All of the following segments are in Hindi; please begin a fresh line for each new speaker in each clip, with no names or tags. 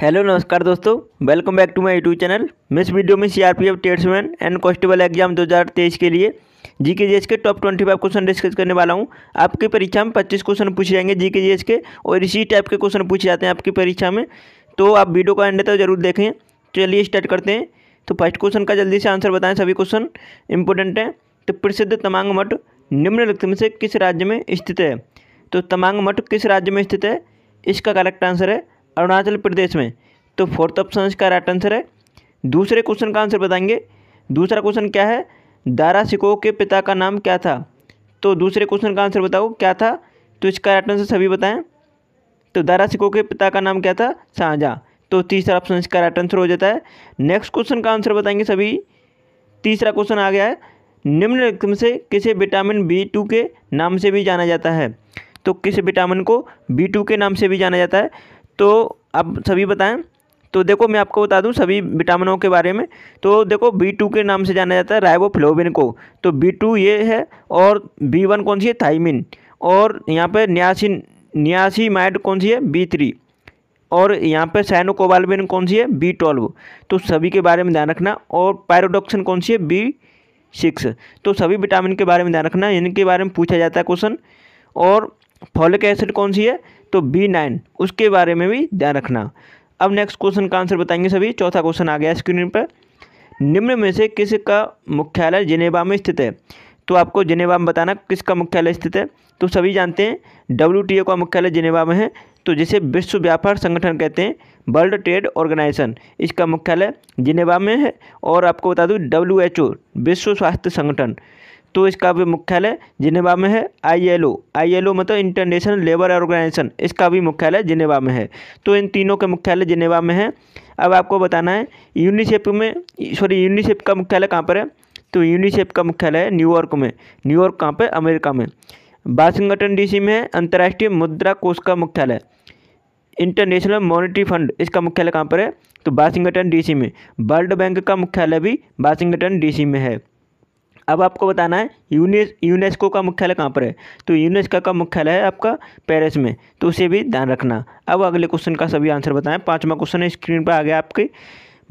हेलो नमस्कार दोस्तों welcome back to my YouTube channel इस वीडियो में CRPF tradesman and constable exam 2023 के लिए जी के के top twenty five question discuss करने वाला हूँ आपकी परीक्षा में पच्चीस क्वेश्चन पूछे जाएंगे जी के के और इसी टाइप के क्वेश्चन पूछे जाते हैं आपकी परीक्षा में तो आप वीडियो का एंड तक जरूर देखें चलिए स्टार्ट करते हैं तो फर्स्ट क्वेश्चन का जल्दी से आंसर बताएं सभी क्वेश्चन इंपॉर्टेंट हैं तो प्रसिद्ध तमांग मठ निम्नलिखित में से किस राज्य में स्थित है तो तमांग मठ किस राज्य में स्थित है इसका करेक्ट आंसर है अरुणाचल प्रदेश में तो फोर्थ ऑप्शन इसका राइट आंसर है दूसरे क्वेश्चन का आंसर बताएंगे दूसरा क्वेश्चन क्या है दारा सिको के पिता का नाम क्या था तो दूसरे क्वेश्चन का आंसर बताओ क्या था तो इसका राइट आंसर सभी बताएं तो दारा सिको के पिता का नाम क्या था शाहजहाँ तो तीसरा ऑप्शन इसका राइट आंसर हो जाता है नेक्स्ट क्वेश्चन का आंसर बताएंगे सभी तीसरा क्वेश्चन आ गया है निम्न से किसे विटामिन बी टू के नाम से भी जाना जाता है तो किस विटामिन को बी टू के नाम से भी जाना जाता है तो आप सभी बताएं तो देखो मैं आपको बता दूं सभी विटामिनों के बारे में तो देखो बी टू के नाम से जाना जाता है राइबोफ्लोविन को तो बी टू ये है और बी वन कौन सी है थाइमिन और यहाँ पर न्यासी न्यासी माइड कौन सी है बी थ्री और यहाँ पर सैनोकोबालबिन कौन सी है बी ट्वेल्व तो सभी के बारे में ध्यान रखना और पायरोडोक्सन कौन सी है बी सिक्स तो सभी विटामिन के बारे में ध्यान रखना इनके बारे में पूछा जाता है क्वेश्चन और फॉलिक एसिड कौन सी है तो बी नाइन उसके बारे में भी ध्यान रखना अब नेक्स्ट क्वेश्चन का आंसर बताएंगे सभी चौथा क्वेश्चन आ गया स्क्रीन पर निम्न में से किस का मुख्यालय जिनेवा में स्थित है तो आपको जिनेबा में बताना किसका मुख्यालय स्थित है तो सभी जानते हैं डब्ल्यू का मुख्यालय जिनेवा में है तो जिसे विश्व व्यापार संगठन कहते हैं वर्ल्ड ट्रेड ऑर्गेनाइजेशन इसका मुख्यालय जिनेवा में है और आपको बता दूँ डब्ल्यू विश्व स्वास्थ्य संगठन तो इसका भी मुख्यालय जिनेवा में है आईएलओ आईएलओ मतलब इंटरनेशनल लेबर ऑर्गेनाइजेशन इसका भी मुख्यालय जिनेवा में है तो इन तीनों के मुख्यालय जिनेवा में है अब आपको बताना है यूनिसेफ में सॉरी यूनिसेफ का मुख्यालय कहाँ पर है तो यूनिसेफ का मुख्यालय है न्यूयॉर्क में न्यूयॉर्क कहाँ पर अमेरिका में वाशिंगटन सी में है अंतर्राष्ट्रीय मुद्रा कोष का मुख्यालय इंटरनेशनल मॉनिटरी फंड इसका मुख्यालय कहाँ पर है तो वाशिंगटन डीसी में वर्ल्ड बैंक का मुख्यालय भी वाशिंगटन डीसी में है अब आपको बताना है यूनेस यूनेस्को का मुख्यालय कहाँ पर है तो यूनेस्को का मुख्यालय है आपका पेरिस में तो उसे भी ध्यान रखना अब अगले क्वेश्चन का सभी आंसर बताएं पाँचवा क्वेश्चन है स्क्रीन पर आ गया आपके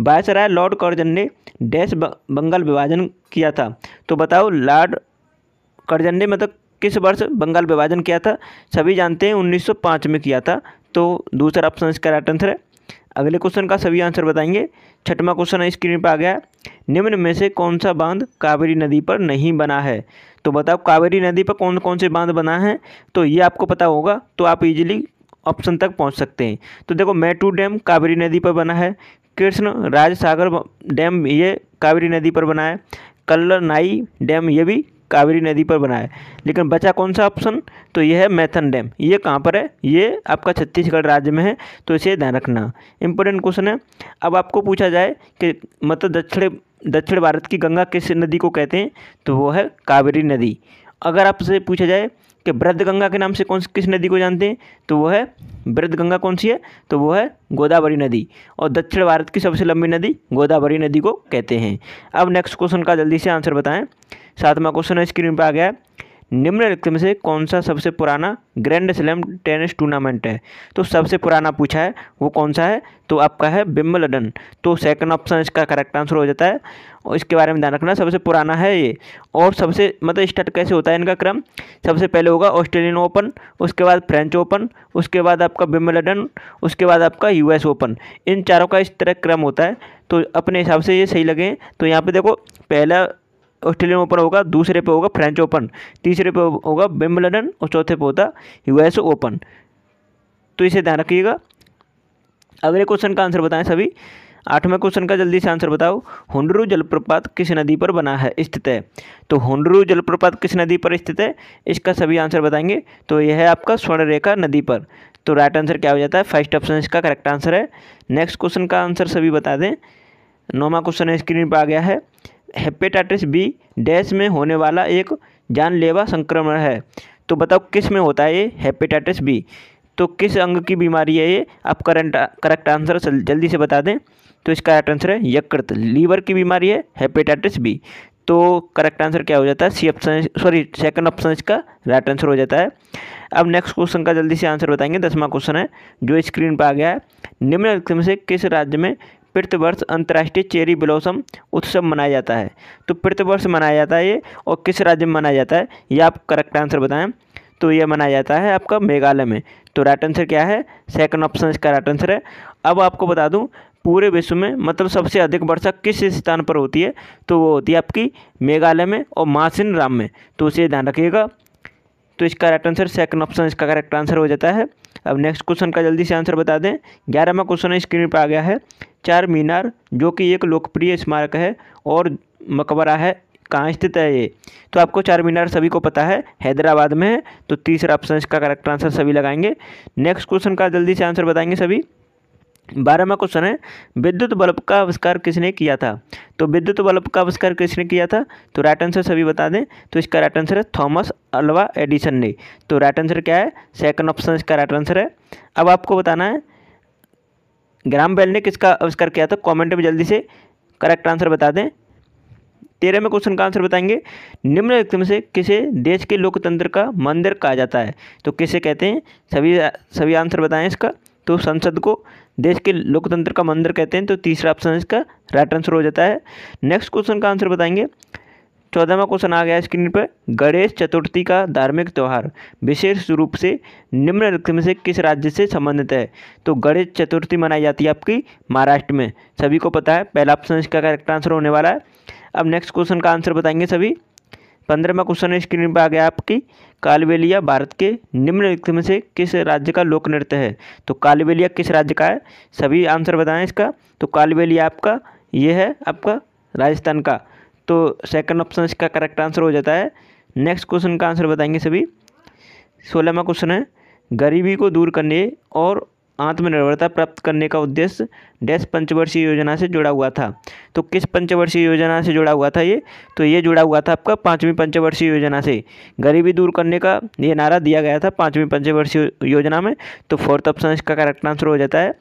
बायसराय लॉर्ड कर्जन ने डैश बंगाल विभाजन किया था तो बताओ लॉर्ड कर्जन ने मतलब किस वर्ष बंगाल विभाजन किया था सभी जानते हैं 1905 में किया था तो दूसरा ऑप्शन इसका राइट आंसर है अगले क्वेश्चन का सभी आंसर बताएंगे छठवां क्वेश्चन स्क्रीन पर आ गया निम्न में से कौन सा बांध कावेरी नदी पर नहीं बना है तो बताओ कावेरी नदी पर कौन कौन से बांध बना है तो ये आपको पता होगा तो आप इजीली ऑप्शन तक पहुंच सकते हैं तो देखो मैटू डैम कावेरी नदी पर बना है कृष्ण राज सागर डैम ये कावेरी नदी पर बना है कल्लर नाई डैम ये भी कावेरी नदी पर बना है लेकिन बचा कौन सा ऑप्शन तो यह है मैथन डैम ये कहाँ पर है ये आपका छत्तीसगढ़ राज्य में है तो इसे ध्यान रखना इंपॉर्टेंट क्वेश्चन है अब आपको पूछा जाए कि मतलब दक्षिण दक्षिण भारत की गंगा किस नदी को कहते हैं तो वो है कावेरी नदी अगर आपसे पूछा जाए कि वृद्ध गंगा के नाम से कौन किस नदी को जानते हैं तो वो है वृद्ध गंगा कौन सी है तो वो है गोदावरी नदी और दक्षिण भारत की सबसे लंबी नदी गोदावरी नदी को कहते हैं अब नेक्स्ट क्वेश्चन का जल्दी से आंसर बताएं सातवां क्वेश्चन है स्क्रीन पर आ गया निम्नलिखित में से कौन सा सबसे पुराना ग्रैंड स्लैम टेनिस टूर्नामेंट है तो सबसे पुराना पूछा है वो कौन सा है तो आपका है बिम्बलडन तो सेकंड ऑप्शन इसका करेक्ट आंसर हो जाता है और इसके बारे में ध्यान रखना सबसे पुराना है ये और सबसे मतलब स्टार्ट कैसे होता है इनका क्रम सबसे पहले होगा ऑस्ट्रेलियन ओपन उसके बाद फ्रेंच ओपन उसके बाद आपका बिम्बलडन उसके बाद आपका यूएस ओपन इन चारों का इस तरह क्रम होता है तो अपने हिसाब से ये सही लगे तो यहाँ पर देखो पहला ऑस्ट्रेलियन ओपन होगा दूसरे पे होगा फ्रेंच ओपन तीसरे पे होगा विम्बलडन और चौथे पे होता यूएस ओपन तो इसे ध्यान रखिएगा अगले क्वेश्चन का आंसर बताएं सभी आठवें क्वेश्चन का जल्दी से आंसर बताओ होंडरू जलप्रपात किस नदी पर बना है स्थित है तो होंडरू जलप्रपात किस नदी पर स्थित है इसका सभी आंसर बताएंगे तो यह है आपका स्वर्णरेखा नदी पर तो राइट आंसर क्या हो जाता है फर्स्ट ऑप्शन इसका करेक्ट आंसर है नेक्स्ट क्वेश्चन का आंसर सभी बता दें नौवा क्वेश्चन स्क्रीन पर आ गया है हेपेटाइटिस बी डैश में होने वाला एक जानलेवा संक्रमण है तो बताओ किस में होता है ये हेपेटाइटिस बी तो किस अंग की बीमारी है ये आप करंट करेक्ट आंसर जल्दी से बता दें तो इसका करेक्ट आंसर है यकृत लीवर की बीमारी है हेपेटाइटिस बी तो करेक्ट आंसर क्या हो जाता है C option sorry second option इसका राइट आंसर हो जाता है अब नेक्स्ट क्वेश्चन का जल्दी से आंसर बताएंगे दसवां क्वेश्चन है जो स्क्रीन पर आ गया है निम्नलिखित में से किस राज्य में प्रतिवर्ष अंतर्राष्ट्रीय चेरी ब्लॉसम उत्सव मनाया जाता है तो प्रतिवर्ष मनाया जाता है ये और किस राज्य में मनाया जाता है ये आप करेक्ट आंसर बताएं तो यह मनाया जाता है आपका मेघालय में तो राइट आंसर क्या है सेकंड ऑप्शन इसका राइट आंसर है अब आपको बता दूँ पूरे विश्व में मतलब सबसे अधिक वर्षा किस स्थान पर होती है तो वो होती है आपकी मेघालय में और मासिन राम में तो उसे ध्यान रखिएगा तो इसका राइट आंसर सेकंड ऑप्शन इसका करेक्ट आंसर हो जाता है अब नेक्स्ट क्वेश्चन का जल्दी से आंसर बता दें ग्यारहवा क्वेश्चन स्क्रीन पर आ गया है चार मीनार जो कि एक लोकप्रिय स्मारक है और मकबरा है कहाँ स्थित है ये तो आपको चार मीनार सभी को पता है हैदराबाद में है तो तीसरा ऑप्शन इसका करेक्ट आंसर सभी लगाएंगे नेक्स्ट क्वेश्चन का जल्दी से आंसर बताएंगे सभी बारहवा क्वेश्चन है विद्युत बल्ब का आविष्कार किसने किया था तो विद्युत बल्ब का आविष्कार किसने किया था तो राइट आंसर सभी बता दें तो इसका राइट आंसर है थॉमस अल्वा एडिसन ने तो राइट आंसर क्या है सेकंड ऑप्शन इसका राइट आंसर है अब आपको बताना है ग्राम बेल ने किसका आविष्कार किया था कॉमेंट में जल्दी से करेक्ट आंसर बता दें तेरह में क्वेश्चन का आंसर बताएंगे निम्न में से किसे देश के लोकतंत्र का मंदिर कहा जाता है तो किसे कहते हैं सभी सभी आंसर बताएं इसका तो संसद को देश के लोकतंत्र का मंदिर कहते हैं तो तीसरा ऑप्शन इसका राइट आंसर हो जाता है नेक्स्ट क्वेश्चन का आंसर बताएंगे चौदहवा क्वेश्चन आ गया स्क्रीन पर गणेश चतुर्थी का धार्मिक त्यौहार विशेष रूप से निम्नलिखित में से किस राज्य से संबंधित है तो गणेश चतुर्थी मनाई जाती है आपकी महाराष्ट्र में सभी को पता है पहला ऑप्शन इसका करेक्ट आंसर होने वाला है अब नेक्स्ट क्वेश्चन का आंसर बताएंगे सभी पंद्रहवा क्वेश्चन स्क्रीन पर आ गया आपकी कालबेलिया भारत के निम्नलिखित में से किस राज्य का लोक नृत्य है तो कालबेलिया किस राज्य का है सभी आंसर बताएं इसका तो कालबेलिया आपका ये है आपका राजस्थान का तो सेकंड ऑप्शन इसका करेक्ट आंसर हो जाता है नेक्स्ट क्वेश्चन का आंसर बताएंगे सभी सोलहवा क्वेश्चन है गरीबी को दूर करने और आत्मनिर्भरता प्राप्त करने का उद्देश्य डैश पंचवर्षीय योजना से जुड़ा हुआ था तो किस पंचवर्षीय योजना से जुड़ा हुआ था ये तो ये जुड़ा हुआ था आपका पाँचवीं पंचवर्षीय योजना से गरीबी दूर करने का ये नारा दिया गया था पाँचवीं पंचवर्षीय योजना में तो फोर्थ ऑप्शन इसका करेक्ट आंसर हो जाता है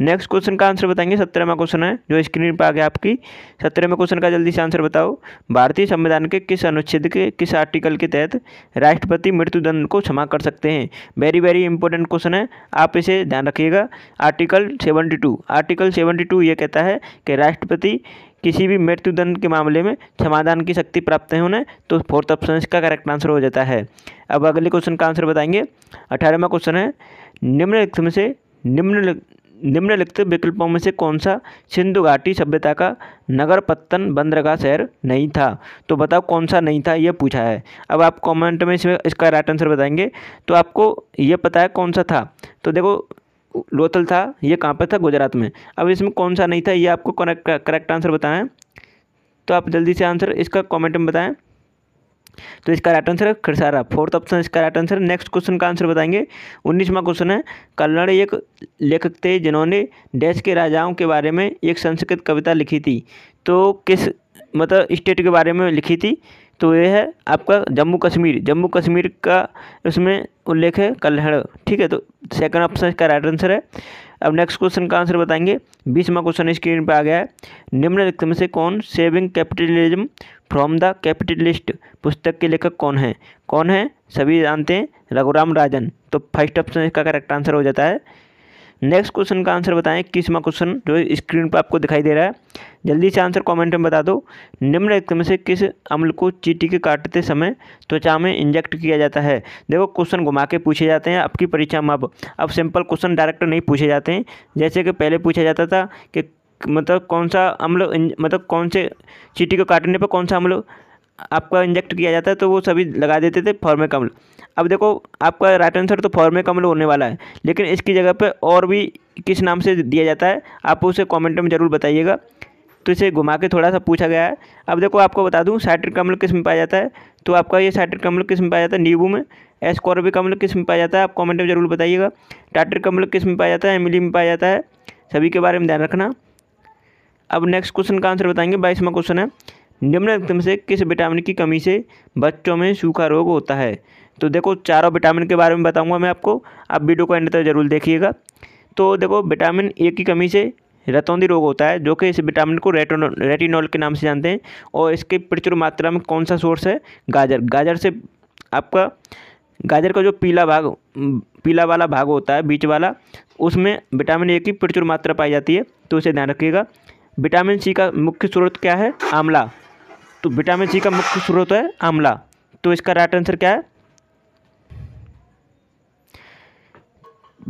नेक्स्ट क्वेश्चन का आंसर बताएंगे सत्रहवा क्वेश्चन है जो स्क्रीन पर आ गया आपकी सत्रहवें क्वेश्चन का जल्दी से आंसर बताओ भारतीय संविधान के किस अनुच्छेद के किस आर्टिकल के तहत राष्ट्रपति मृत्युदंड को क्षमा कर सकते हैं वेरी वेरी इंपॉर्टेंट क्वेश्चन है आप इसे ध्यान रखिएगा article seventy two article seventy two ये कहता है कि राष्ट्रपति किसी भी मृत्युदंड के मामले में क्षमादान की शक्ति प्राप्त है उन्हें तो फोर्थ ऑप्शन इसका करेक्ट आंसर हो जाता है अब अगले क्वेश्चन का आंसर बताएंगे अठारहवा क्वेश्चन है निम्नलिखित में से निम्न निम्नलिखित विकल्पों में से कौन सा सिंधु घाटी सभ्यता का नगर पत्तन बंदरगाह शहर नहीं था तो बताओ कौन सा नहीं था यह पूछा है अब आप कमेंट में इसमें इसका राइट आंसर बताएंगे तो आपको यह पता है कौन सा था तो देखो लोथल था ये कहाँ पर था गुजरात में अब इसमें कौन सा नहीं था यह आपको करेक्ट आंसर बताएं तो आप जल्दी से आंसर इसका कॉमेंट में बताएँ तो इसका राइट आंसर है खिरसारा फोर्थ ऑप्शन इसका राइट आंसर नेक्स्ट क्वेश्चन का आंसर बताएंगे उन्नीसवा क्वेश्चन है कल्लड़ एक लेखक थे जिन्होंने देश के राजाओं के बारे में एक संस्कृत कविता लिखी थी तो किस मतलब स्टेट के बारे में लिखी थी तो ये है आपका जम्मू कश्मीर जम्मू कश्मीर का इसमें उल्लेख है कल्हड़ ठीक है तो सेकंड ऑप्शन इसका राइट आंसर है अब नेक्स्ट क्वेश्चन का आंसर बताएंगे बीसवा क्वेश्चन स्क्रीन पर आ गया है निम्नलिखित में से कौन saving capitalism from the capitalist पुस्तक के लेखक कौन है कौन है सभी जानते हैं रघुराम राजन तो फर्स्ट ऑप्शन इसका करेक्ट आंसर हो जाता है नेक्स्ट क्वेश्चन का आंसर बताएं किसवा क्वेश्चन जो स्क्रीन पर आपको दिखाई दे रहा है जल्दी से आंसर कमेंट में बता दो निम्नलिखित में से किस अम्ल को चीटी के काटते समय त्वचा में इंजेक्ट किया जाता है देखो क्वेश्चन घुमा के पूछे जाते हैं आपकी परीक्षा में अब अब सिंपल क्वेश्चन डायरेक्ट नहीं पूछे जाते हैं जैसे कि पहले पूछा जाता था कि मतलब कौन सा अम्ल मतलब कौन से चीटी को काटने पर कौन सा अम्ल आपका इंजेक्ट किया जाता है तो वो सभी लगा देते थे फॉर्मिक अम्ल अब देखो आपका राइट आंसर तो फॉर्मिक अम्ल होने वाला है लेकिन इसकी जगह पर और भी किस नाम से दिया जाता है आप उसे कमेंट में ज़रूर बताइएगा तो इसे घुमा के थोड़ा सा पूछा गया है अब देखो आपको बता दूँ साइट्रिक अम्ल किस में पाया जाता है तो आपका ये साइट्रिक अम्ल मतलब किस में पाया जाता है नींबू में एस्कॉर्बिक मतलब अम्ल किस में पाया जाता है आप कॉमेंट में जरूर बताइएगा टाट्रिक अम्ल मतलब किस में पाया जाता है एमिली में पाया जाता है सभी के बारे में ध्यान रखना अब नेक्स्ट क्वेश्चन का आंसर बताएंगे बाईसवा क्वेश्चन है निम्न में से किस विटामिन की कमी से बच्चों में सूखा रोग होता है तो देखो चारों विटामिन के बारे में बताऊंगा मैं आपको आप वीडियो को एंड तक जरूर देखिएगा तो देखो विटामिन ए की कमी से रतौंधी रोग होता है जो कि इस विटामिन को रेटोनोल रेटिनॉल के नाम से जानते हैं और इसके प्रचुर मात्रा में कौन सा सोर्स है गाजर गाजर से आपका गाजर का जो पीला भाग पीला वाला भाग होता है बीच वाला उसमें विटामिन ए की प्रचुर मात्रा पाई जाती है तो इसे ध्यान रखिएगा विटामिन सी का मुख्य स्रोत क्या है आंवला तो विटामिन सी का मुख्य स्रोत है आंवला तो इसका राइट आंसर क्या है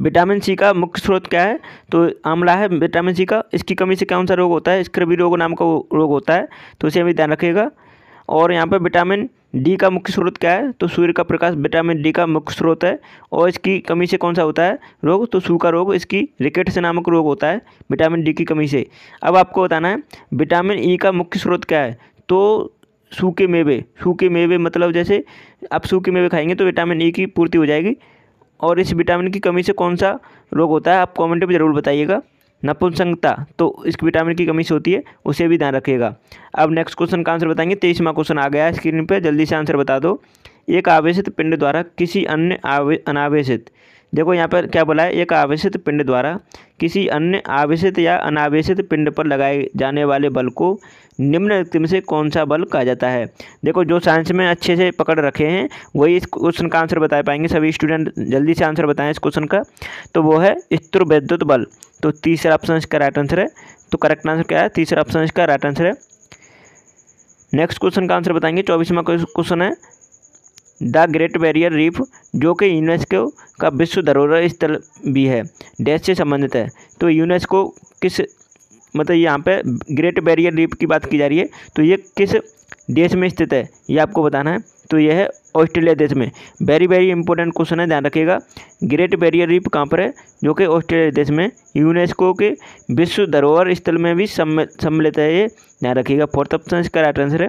विटामिन सी का मुख्य स्रोत क्या है तो आंवला है विटामिन सी का इसकी कमी से कौन सा रोग होता है स्क्रबी रोग नाम का रोग होता है तो इसे हमें ध्यान रखिएगा और यहाँ पर विटामिन डी का मुख्य स्रोत क्या है तो सूर्य का प्रकाश विटामिन डी का मुख्य स्रोत है और इसकी कमी से कौन सा होता है रोग तो सूखा रोग इसकी रिकेट से नामक रोग होता है विटामिन डी की कमी से अब आपको बताना है विटामिन ई का मुख्य स्रोत क्या है तो सूखे मेवे सूखे मेवे मतलब जैसे आप सूखे मेवे खाएंगे तो विटामिन ई की पूर्ति हो जाएगी और इस विटामिन की कमी से कौन सा रोग होता है आप कमेंट में ज़रूर बताइएगा नपुंसकता तो इस विटामिन की कमी से होती है उसे भी ध्यान रखिएगा अब नेक्स्ट क्वेश्चन का आंसर बताएंगे तेईसवा क्वेश्चन आ गया है स्क्रीन पर जल्दी से आंसर बता दो एक आवेशित पिंड द्वारा किसी अन्य आवे अनावेशित देखो यहाँ पर क्या बोला है एक आवेशित पिंड द्वारा किसी अन्य आवेशित या अनावेशित पिंड पर लगाए जाने वाले बल को निम्नलिखित में से कौन सा बल कहा जाता है देखो जो साइंस में अच्छे से पकड़ रखे हैं वही इस क्वेश्चन का आंसर बता पाएंगे सभी स्टूडेंट जल्दी से आंसर बताएं इस क्वेश्चन का तो वो है स्त्र वैद्युत बल तो तीसरा ऑप्शन इसका राइट आंसर है तो करेक्ट आंसर क्या है तीसरा ऑप्शन इसका राइट आंसर है नेक्स्ट क्वेश्चन का आंसर बताएंगे चौबीसवा क्वेश्चन है द ग्रेट बैरियर रीफ जो कि यूनेस्को का विश्व धरोहर स्थल भी है डैश से संबंधित है तो यूनेस्को किस मतलब यहाँ पे ग्रेट बैरियर रीफ की बात की जा रही है तो ये किस देश में स्थित है ये आपको बताना है तो यह है ऑस्ट्रेलिया देश में वेरी वेरी इंपॉर्टेंट क्वेश्चन है ध्यान रखिएगा ग्रेट बैरियर रीफ कहाँ पर है जो कि ऑस्ट्रेलिया देश में यूनेस्को के विश्व धरोहर स्थल में भी सम्मिलित है ये ध्यान रखिएगा फोर्थ ऑप्शन इसका राइट आंसर है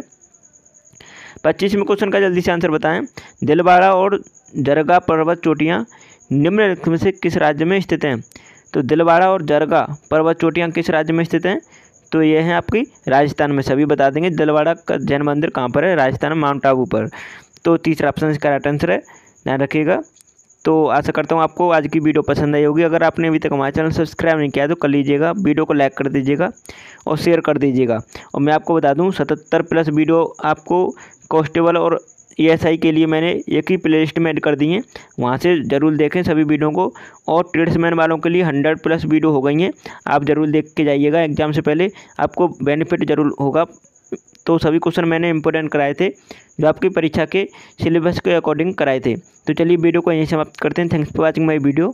पच्चीसवें क्वेश्चन का जल्दी से आंसर बताएं दिलवाड़ा और जरगा पर्वत चोटियाँ निम्नलिखित में से किस राज्य में स्थित हैं तो दिलवाड़ा और जरगा पर्वत चोटियाँ किस राज्य में स्थित हैं तो ये हैं आपकी राजस्थान में सभी बता देंगे दिलवाड़ा का जैन मंदिर कहाँ पर है राजस्थान में माउंट आबू पर तो तीसरा ऑप्शन इसका राइट आंसर है ध्यान रखिएगा तो आशा करता हूँ आपको आज की वीडियो पसंद आई होगी अगर आपने अभी तक हमारे चैनल सब्सक्राइब नहीं किया तो कर लीजिएगा वीडियो को लाइक कर दीजिएगा और शेयर कर दीजिएगा और मैं आपको बता दूँ सतहत्तर प्लस वीडियो आपको कॉन्स्टेबल और ईएसआई e के लिए मैंने एक ही प्ले लिस्ट में ऐड कर दी हैं वहाँ से ज़रूर देखें सभी वीडियो को और ट्रेड्समैन वालों के लिए हंड्रेड प्लस वीडियो हो गई हैं आप ज़रूर देख के जाइएगा एग्ज़ाम से पहले आपको बेनिफिट ज़रूर होगा तो सभी क्वेश्चन मैंने इंपोर्टेंट कराए थे जो आपकी परीक्षा के सिलेबस के अकॉर्डिंग कराए थे तो चलिए वीडियो को यहीं समाप्त करते हैं thanks for watching my video